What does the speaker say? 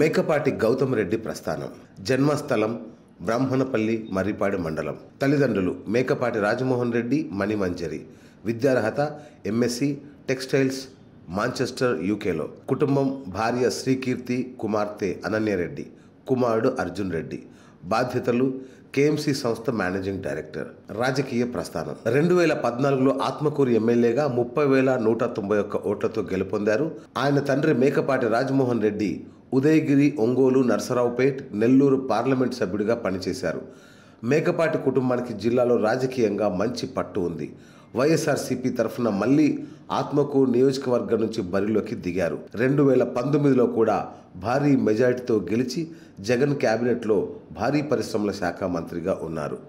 మేకపాటి గౌతమ్ రెడ్డి ప్రస్థానం జన్మస్థలం బ్రాహ్మణపల్లి మర్రిపాడు మండలం తల్లిదండ్రులు మేకపాటి రాజమోహన్ రెడ్డి మణిమంజరి విద్యార్హత ఎంఎస్సి టెక్స్టైల్స్ మాంచెస్టర్ యూకేలో కుటుంబం భార్య శ్రీకీర్తి కుమార్తె అనన్యరెడ్డి కుమారుడు అర్జున్ రెడ్డి బాధ్యతలు కేఎంసీ సంస్థ మేనేజింగ్ డైరెక్టర్ రాజకీయ ప్రస్థానం రెండు వేల పద్నాలుగులో ఆత్మకూరు ఎమ్మెల్యేగా ముప్పై వేల నూట తొంభై ఒక్క ఓట్లతో గెలుపొందారు ఆయన తండ్రి మేకపాటి రాజమోహన్ రెడ్డి ఉదయగిరి ఒంగోలు నర్సరావుపేట్ నెల్లూరు పార్లమెంట్ సభ్యుడిగా పనిచేశారు మేకపాటి కుటుంబానికి జిల్లాలో రాజకీయంగా మంచి పట్టు ఉంది వైఎస్ఆర్సీపీ తరఫున మళ్ళీ ఆత్మకూరు నియోజకవర్గం నుంచి బరిలోకి దిగారు రెండు వేల పంతొమ్మిదిలో కూడా భారీ మెజార్టీతో గెలిచి జగన్ క్యాబినెట్లో భారీ పరిశ్రమల శాఖ మంత్రిగా ఉన్నారు